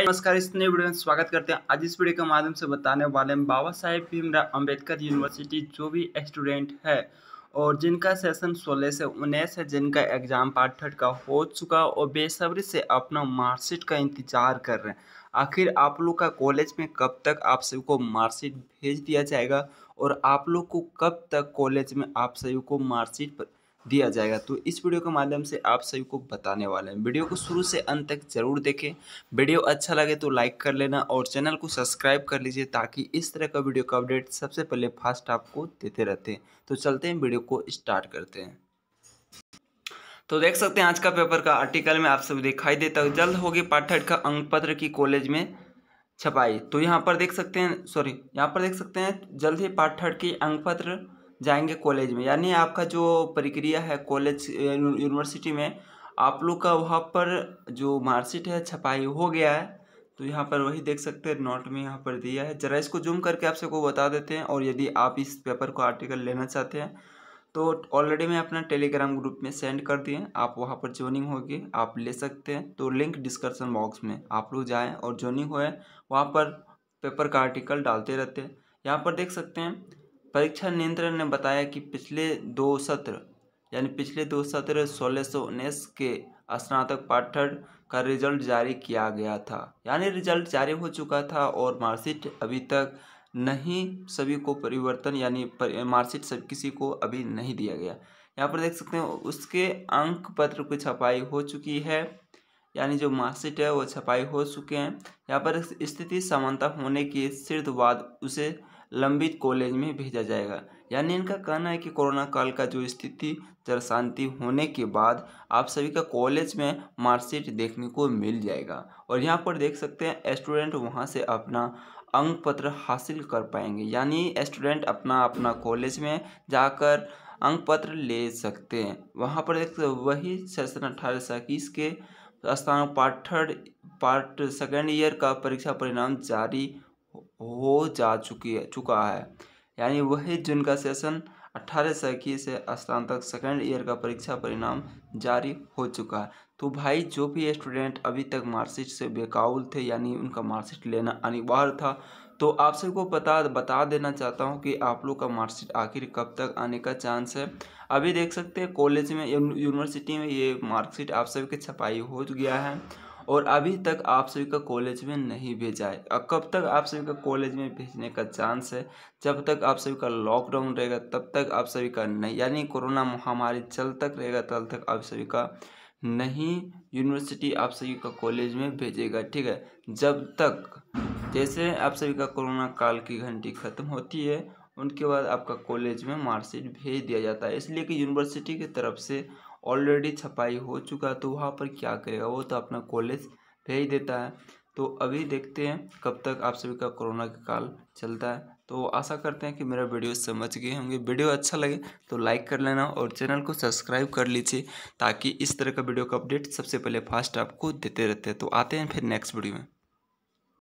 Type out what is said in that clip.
नमस्कार इस नए वीडियो में स्वागत करते हैं आज इस वीडियो के माध्यम से बताने वाले हैं बाबा साहेब भीमराव अंबेडकर यूनिवर्सिटी जो भी स्टूडेंट है और जिनका सेशन 16 से उन्नीस है जिनका एग्ज़ाम पार्ट थर्ड का हो चुका और बेसब्री से अपना मार्कशीट का इंतज़ार कर रहे हैं आखिर आप लोग का कॉलेज में कब तक आप सभी को मार्कशीट भेज दिया जाएगा और आप लोग को कब तक कॉलेज में आप सभी को मार्कशीट पर दिया जाएगा तो इस वीडियो के माध्यम से आप सभी को बताने वाले हैं वीडियो को शुरू से अंत तक जरूर देखें वीडियो अच्छा लगे तो लाइक कर लेना और चैनल को सब्सक्राइब कर लीजिए ताकि इस तरह का वीडियो का अपडेट सबसे पहले फास्ट आपको देते रहते हैं तो चलते हैं वीडियो को स्टार्ट करते हैं तो देख सकते हैं आज का पेपर का आर्टिकल में आप सभी दिखाई देता है जल्द होगी पाठक का अंक पत्र की कॉलेज में छपाई तो यहाँ पर देख सकते हैं सॉरी यहाँ पर देख सकते हैं जल्द ही पाठक की अंक पत्र जाएंगे कॉलेज में यानी आपका जो प्रक्रिया है कॉलेज यूनिवर्सिटी में आप लोग का वहाँ पर जो मार्कशीट है छपाई हो गया है तो यहाँ पर वही देख सकते हैं नोट में यहाँ पर दिया है ज़रा इसको जूम करके आप सबको बता देते हैं और यदि आप इस पेपर को आर्टिकल लेना चाहते हैं तो ऑलरेडी मैं अपना टेलीग्राम ग्रुप में सेंड कर दिए आप वहाँ पर ज्वाइनिंग होगी आप ले सकते हैं तो लिंक डिस्क्रिप्शन बॉक्स में आप लोग जाएँ और ज्वाइनिंग हुए वहाँ पर पेपर का आर्टिकल डालते रहते हैं यहाँ पर देख सकते हैं परीक्षा नियंत्रण ने बताया कि पिछले दो सत्र यानी पिछले दो सत्र सोलह सौ उन्नीस के स्नातक पाठ्य का रिजल्ट जारी किया गया था यानी रिजल्ट जारी हो चुका था और मार्कशीट अभी तक नहीं सभी को परिवर्तन यानी मार्कशीट सब किसी को अभी नहीं दिया गया यहाँ पर देख सकते हैं उसके अंक पत्र की छपाई हो चुकी है यानी जो मार्कशीट है वो छपाई हो चुके हैं यहाँ पर स्थिति समानता होने के सिर्फ बाद उसे लंबित कॉलेज में भेजा जाएगा यानी इनका कहना है कि कोरोना काल का जो स्थिति जरा शांति होने के बाद आप सभी का कॉलेज में मार्कशीट देखने को मिल जाएगा और यहाँ पर देख सकते हैं स्टूडेंट वहाँ से अपना अंक पत्र हासिल कर पाएंगे यानी स्टूडेंट अपना अपना कॉलेज में जाकर अंक पत्र ले सकते हैं वहाँ पर देख सकते वही सेशन अठारह सौ इक्कीस के स्थानों part third part second year का परीक्षा परिणाम जारी हो जा चुकी है चुका है यानी वही जिनका सेशन अट्ठारह से इक्कीस से स्नातक सेकेंड ईयर का परीक्षा परिणाम जारी हो चुका है तो भाई जो भी स्टूडेंट अभी तक मार्कशीट से बेकाबुल थे यानी उनका मार्कशीट लेना अनिवार्य था तो आप सबको पता बता देना चाहता हूँ कि आप लोग का मार्कशीट आखिर कब तक आने का चांस है अभी देख सकते हैं कॉलेज में यूनिवर्सिटी में ये मार्कशीट आप सबके छपाई हो गया है और अभी तक आप सभी का कॉलेज में नहीं भेजा है और कब तक आप सभी का कॉलेज में भेजने का चांस है जब तक आप सभी का लॉकडाउन रहेगा तब तक आप सभी का नहीं यानी कोरोना महामारी चल तक रहेगा तब तक आप सभी का नहीं यूनिवर्सिटी आप सभी का कॉलेज में भेजेगा ठीक है जब तक जैसे आप सभी का कोरोना काल की घंटी खत्म होती है उनके बाद आपका कॉलेज में मार्कशीट भेज दिया जाता है इसलिए कि यूनिवर्सिटी की तरफ से ऑलरेडी छपाई हो चुका तो वहाँ पर क्या करेगा वो तो अपना कॉलेज भेज देता है तो अभी देखते हैं कब तक आप सभी का कोरोना का काल चलता है तो आशा करते हैं कि मेरा वीडियो समझ गए होंगे वीडियो अच्छा लगे तो लाइक कर लेना और चैनल को सब्सक्राइब कर लीजिए ताकि इस तरह का वीडियो का अपडेट सबसे पहले फास्ट आपको देते रहते हैं तो आते हैं फिर नेक्स्ट वीडियो में